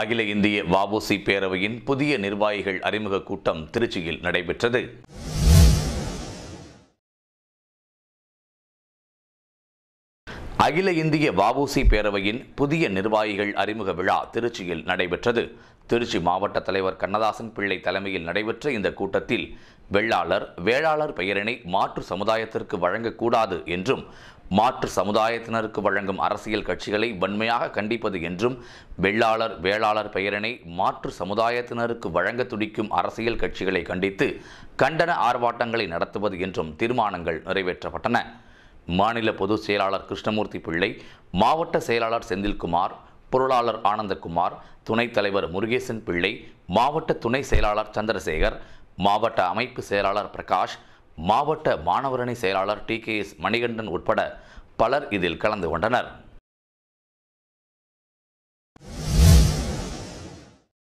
அகில இந்திய வாபுசி பேரவையின் புதிய நிர்வாகிகள் அறிமுக கூட்டம் திருச்சியில் நடைபெற்றது அகில இந்திய வாபூசி பேரவையின் புதிய நிர்வாகிகள் அறிமுக விழா திருச்சியில் நடைபெற்றது திருச்சி மாவட்ட தலைவர் கண்ணதாசன் பிள்ளை தலைமையில் நடைபெற்ற இந்த கூட்டத்தில் வெள்ளாளர் வேளாளர் பெயரினை மாற்று சமுதாயத்திற்கு வழங்கக்கூடாது என்றும் மாற்று சமுதாயத்தினருக்கு வழங்கும் அரசியல் கட்சிகளை வன்மையாக கண்டிப்பது என்றும் வெள்ளாளர் வேளாளர் பெயரினை மாற்று சமுதாயத்தினருக்கு வழங்க துடிக்கும் அரசியல் கட்சிகளை கண்டித்து கண்டன ஆர்ப்பாட்டங்களை நடத்துவது என்றும் தீர்மானங்கள் நிறைவேற்றப்பட்டன மாநில பொதுச் செயலாளர் கிருஷ்ணமூர்த்தி பிள்ளை மாவட்ட செயலாளர் செந்தில்குமார் பொருளாளர் ஆனந்தகுமார் துணைத் தலைவர் முருகேசன் பிள்ளை மாவட்ட துணை செயலாளர் சந்திரசேகர் மாவட்ட அமைப்பு செயலாளர் பிரகாஷ் மாவட்ட மாணவரணி செயலாளர் டி கே எஸ் மணிகண்டன் உட்பட பலர் இதில் கலந்து கொண்டனர்